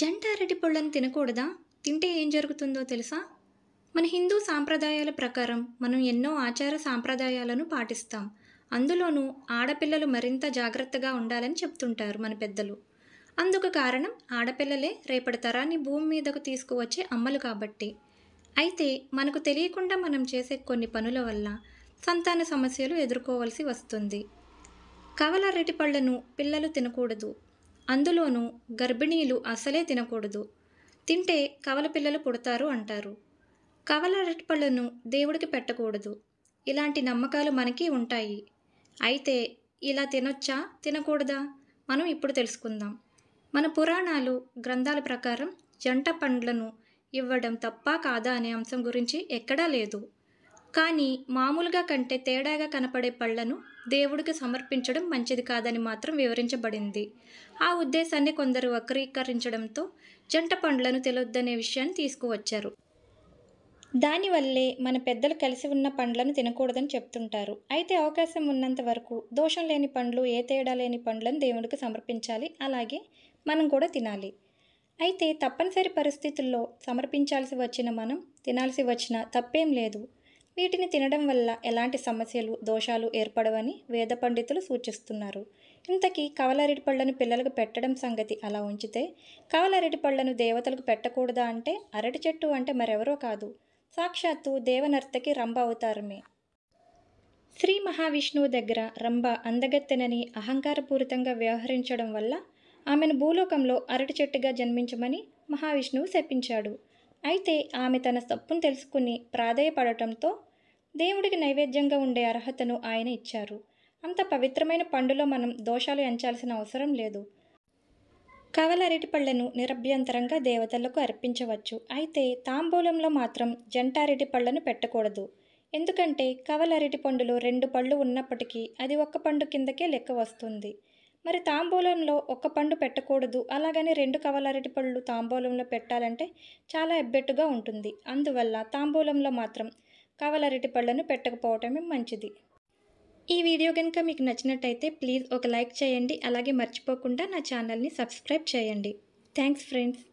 జంట అరటి పళ్ళను తినకూడదా తింటే ఏం జరుగుతుందో తెలుసా మన హిందూ సాంప్రదాయాల ప్రకారం మనం ఎన్నో ఆచార సాంప్రదాయాలను పాటిస్తాం అందులోనూ ఆడపిల్లలు మరింత జాగ్రత్తగా ఉండాలని చెప్తుంటారు మన పెద్దలు అందుకు కారణం ఆడపిల్లలే రేపటి తరాన్ని భూమి మీదకు తీసుకువచ్చే అమ్మలు కాబట్టి అయితే మనకు తెలియకుండా మనం చేసే కొన్ని పనుల వల్ల సంతాన సమస్యలు ఎదుర్కోవలసి వస్తుంది కవల అరటిపళ్లను పిల్లలు తినకూడదు అందులోనూ గర్భిణీలు అసలే తినకూడదు తింటే కవల పిల్లలు పుడతారు అంటారు కవల అరటిపళ్ళను దేవుడికి పెట్టకూడదు ఇలాంటి నమ్మకాలు మనకి ఉంటాయి అయితే ఇలా తినొచ్చా తినకూడదా మనం ఇప్పుడు తెలుసుకుందాం మన పురాణాలు గ్రంథాల ప్రకారం జంట పండ్లను ఇవ్వడం తప్ప కాదా అనే అంశం గురించి ఎక్కడా లేదు కానీ మామూలుగా కంటే తేడాగా కనపడే పళ్లను దేవుడికి సమర్పించడం మంచిది కాదని మాత్రం వివరించబడింది ఆ ఉద్దేశాన్ని కొందరు వక్రీకరించడంతో జంట పండ్లను తెలొద్దనే విషయాన్ని తీసుకువచ్చారు దానివల్లే మన పెద్దలు కలిసి ఉన్న పండ్లను తినకూడదని చెప్తుంటారు అయితే అవకాశం ఉన్నంత వరకు దోషం లేని పండ్లు ఏ తేడా లేని పండ్లను దేవుడికి సమర్పించాలి అలాగే మనం కూడా తినాలి అయితే తప్పనిసరి పరిస్థితుల్లో సమర్పించాల్సి వచ్చిన మనం తినాల్సి వచ్చిన తప్పేం లేదు వీటిని తినడం వల్ల ఎలాంటి సమస్యలు దోషాలు ఏర్పడవని వేద పండితులు సూచిస్తున్నారు ఇంతకీ కవలారెడ్డి పళ్ళను పిల్లలకు పెట్టడం సంగతి అలా ఉంచితే కవలారెడ్డి పళ్ళను దేవతలకు పెట్టకూడదా అంటే అరటి చెట్టు అంటే మరెవరో కాదు సాక్షాత్తు దేవనర్తకి రంభ అవతారమే శ్రీ మహావిష్ణువు దగ్గర రంభ అందగత్తెనని అహంకారపూరితంగా వ్యవహరించడం వల్ల ఆమెను భూలోకంలో అరటి చెట్టుగా జన్మించమని మహావిష్ణువు శపించాడు అయితే ఆమె తన తప్పును తెలుసుకుని ప్రాధేయపడటంతో దేవుడికి నైవేద్యంగా ఉండే అర్హతను ఆయన ఇచ్చారు అంత పవిత్రమైన పండులో మనం దోషాలు ఎంచాల్సిన అవసరం లేదు కవల పళ్లను నిరభ్యంతరంగా దేవతలకు అర్పించవచ్చు అయితే తాంబూలంలో మాత్రం జంట పళ్లను పెట్టకూడదు ఎందుకంటే కవల అరటి పండులో రెండు పళ్ళు ఉన్నప్పటికీ అది ఒక్క పండు కిందకే లెక్క వస్తుంది మరి తాంబూలంలో ఒక పండు పెట్టకూడదు అలాగని రెండు కవల పళ్ళు తాంబూలంలో పెట్టాలంటే చాలా ఎబ్బెట్టుగా ఉంటుంది అందువల్ల తాంబూలంలో మాత్రం కవల పళ్ళను పెట్టకపోవటమే మంచిది ఈ వీడియో కనుక మీకు నచ్చినట్టయితే ప్లీజ్ ఒక లైక్ చేయండి అలాగే మర్చిపోకుండా నా ఛానల్ని సబ్స్క్రైబ్ చేయండి థ్యాంక్స్ ఫ్రెండ్స్